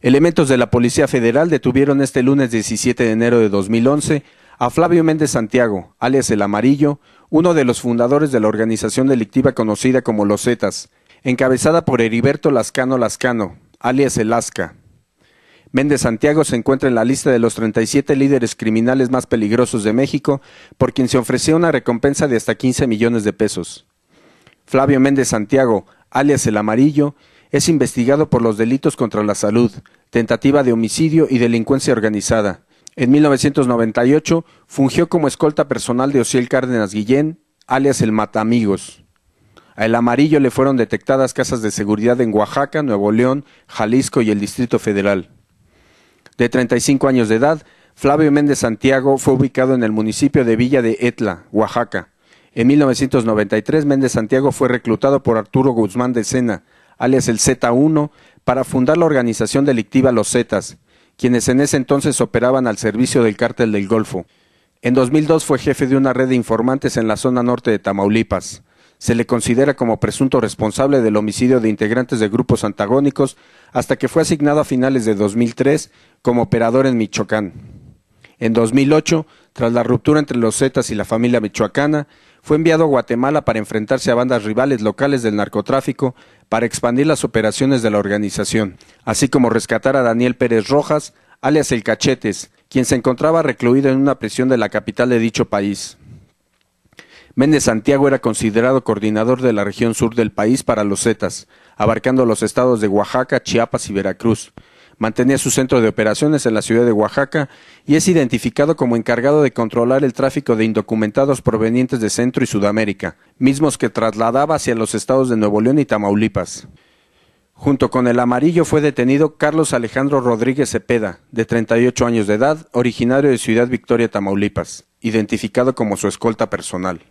Elementos de la Policía Federal detuvieron este lunes 17 de enero de 2011 a Flavio Méndez Santiago, alias El Amarillo, uno de los fundadores de la organización delictiva conocida como Los Zetas, encabezada por Heriberto Lascano Lascano, alias El Asca. Méndez Santiago se encuentra en la lista de los 37 líderes criminales más peligrosos de México, por quien se ofreció una recompensa de hasta 15 millones de pesos. Flavio Méndez Santiago, alias El Amarillo, es investigado por los delitos contra la salud, tentativa de homicidio y delincuencia organizada. En 1998 fungió como escolta personal de Osiel Cárdenas Guillén, alias el Matamigos. A El Amarillo le fueron detectadas casas de seguridad en Oaxaca, Nuevo León, Jalisco y el Distrito Federal. De 35 años de edad, Flavio Méndez Santiago fue ubicado en el municipio de Villa de Etla, Oaxaca. En 1993, Méndez Santiago fue reclutado por Arturo Guzmán de Sena, alias el Z1, para fundar la organización delictiva Los Zetas, quienes en ese entonces operaban al servicio del cártel del Golfo. En 2002 fue jefe de una red de informantes en la zona norte de Tamaulipas. Se le considera como presunto responsable del homicidio de integrantes de grupos antagónicos hasta que fue asignado a finales de 2003 como operador en Michoacán. En 2008 tras la ruptura entre los Zetas y la familia michoacana, fue enviado a Guatemala para enfrentarse a bandas rivales locales del narcotráfico para expandir las operaciones de la organización, así como rescatar a Daniel Pérez Rojas, alias El Cachetes, quien se encontraba recluido en una prisión de la capital de dicho país. Méndez Santiago era considerado coordinador de la región sur del país para los Zetas, abarcando los estados de Oaxaca, Chiapas y Veracruz, Mantenía su centro de operaciones en la ciudad de Oaxaca y es identificado como encargado de controlar el tráfico de indocumentados provenientes de Centro y Sudamérica, mismos que trasladaba hacia los estados de Nuevo León y Tamaulipas. Junto con el amarillo fue detenido Carlos Alejandro Rodríguez Cepeda, de 38 años de edad, originario de Ciudad Victoria, Tamaulipas, identificado como su escolta personal.